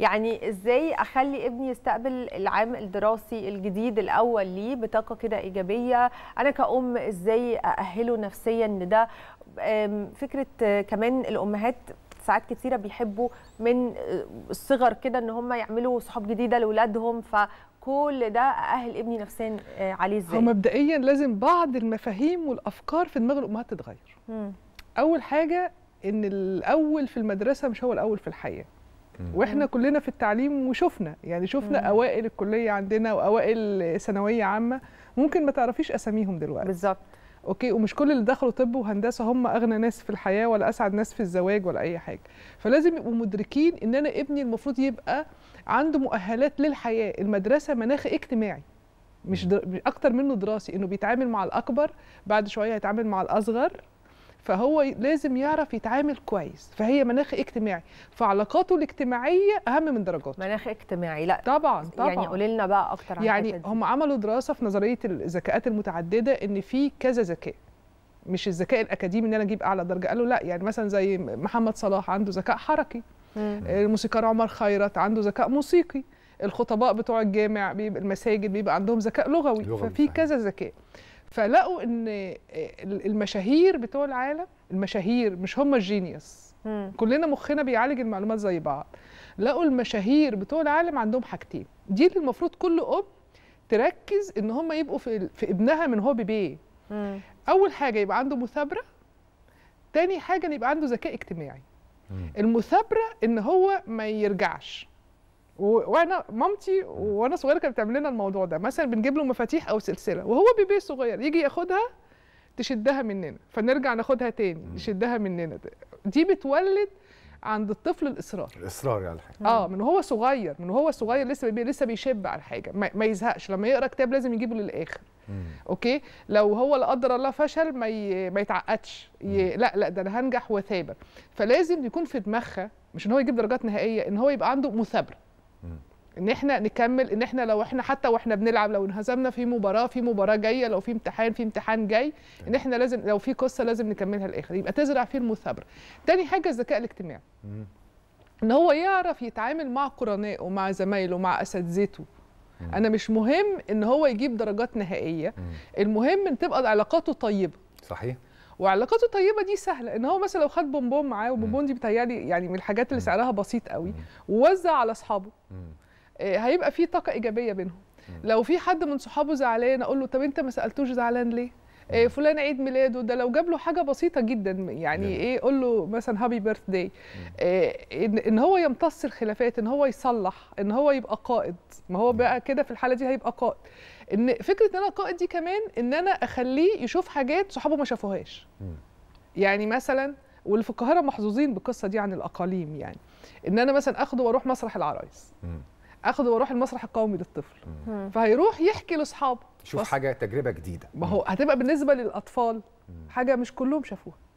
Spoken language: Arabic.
يعني ازاي اخلي ابني يستقبل العام الدراسي الجديد الاول ليه بطاقه كده ايجابيه انا كأم ازاي ااهله نفسيا لده فكره كمان الامهات ساعات كتيره بيحبوا من الصغر كده ان هم يعملوا صحاب جديده لاولادهم ف كل ده اهل ابني نفسيا آه، عليه ازاي؟ هو مبدئيا لازم بعض المفاهيم والافكار في دماغ الامهات تتغير. مم. اول حاجه ان الاول في المدرسه مش هو الاول في الحياه. واحنا كلنا في التعليم وشفنا يعني شفنا مم. اوائل الكليه عندنا واوائل ثانويه عامه ممكن ما تعرفيش اساميهم دلوقتي بالظبط اوكي ومش كل اللي دخلوا طب وهندسه هم اغنى ناس في الحياه ولا اسعد ناس في الزواج ولا اي حاجه فلازم يبقوا مدركين ان انا ابني المفروض يبقى عنده مؤهلات للحياه المدرسه مناخ اجتماعي مش در... اكتر منه دراسي انه بيتعامل مع الاكبر بعد شويه هيتعامل مع الاصغر فهو لازم يعرف يتعامل كويس فهي مناخ اجتماعي فعلاقاته الاجتماعيه اهم من درجاته مناخ اجتماعي لا طبعا طبعا يعني قولي لنا بقى اكتر عن يعني هم عملوا دراسه في نظريه الذكاءات المتعدده ان في كذا ذكاء مش الذكاء الاكاديمي ان انا اجيب اعلى درجه قالوا لا يعني مثلا زي محمد صلاح عنده ذكاء حركي آه، الموسيقار عمر خيرت عنده ذكاء موسيقي الخطباء بتوع الجامع بيبقى المساجد بيبقى عندهم ذكاء لغوي, لغوي ففي كذا ذكاء فلقوا ان المشاهير بتوع العالم المشاهير مش هم الجينيوس كلنا مخنا بيعالج المعلومات زي بعض لقوا المشاهير بتوع العالم عندهم حاجتين دي اللي المفروض كل ام تركز ان هم يبقوا في, في ابنها من هو بيبيه اول حاجه يبقى عنده مثابره تاني حاجه يبقى عنده ذكاء اجتماعي المثابره ان هو ما يرجعش وانا مامتي وانا صغيره كانت بتعمل لنا الموضوع ده مثلا بنجيب له مفاتيح او سلسله وهو بيبي صغير يجي ياخدها تشدها مننا فنرجع ناخدها تاني تشدها مننا دي بتولد عند الطفل الاصرار الاصرار على يعني حاجه اه من هو صغير من هو صغير لسه بيبي لسه بيشب على حاجه ما, ما يزهقش لما يقرا كتاب لازم يجيبه للاخر مم. اوكي لو هو لا قدر الله فشل ما ي... ما يتعقدش ي... لا لا ده انا هنجح وثابر فلازم يكون في دماغها مش ان هو يجيب درجات نهائيه ان هو يبقى عنده مثابره ان احنا نكمل ان احنا لو احنا حتى واحنا بنلعب لو انهزمنا في مباراه في مباراه جايه لو في امتحان في امتحان جاي ان احنا لازم لو في قصه لازم نكملها للاخر يبقى تزرع فيه المثابره تاني حاجه الذكاء الاجتماعي ان هو يعرف يتعامل مع قرنائه ومع زمايله ومع اساتذته انا مش مهم ان هو يجيب درجات نهائيه المهم ان تبقى علاقاته طيبه صحيح وعلاقاته الطيبه دي سهله ان هو مثلا لو خد بونبون معاه وبونبون دي بتهيألي يعني من الحاجات اللي سعرها بسيط قوي ووزع على اصحابه آه، هيبقى في طاقه ايجابيه بينهم لو في حد من صحابه زعلان اقول له طب انت ما سالتوش زعلان ليه آه، فلان عيد ميلاده ده لو جاب له حاجه بسيطه جدا يعني ايه قول له مثلا هابي بيرث داي ان هو يمتص الخلافات ان هو يصلح ان هو يبقى قائد ما هو بقى كده في الحاله دي هيبقى قائد ان فكره ان انا قائد دي كمان ان انا اخليه يشوف حاجات صحابه ما شافوهاش يعني مثلا واللي في القاهره محظوظين بالقصه دي عن الاقاليم يعني ان انا مثلا اخده واروح مسرح العرايس اخد واروح المسرح القومي للطفل فهيروح يحكي لاصحابه شوف حاجه تجربه جديده ما هو هتبقى بالنسبه للاطفال حاجه مش كلهم شافوها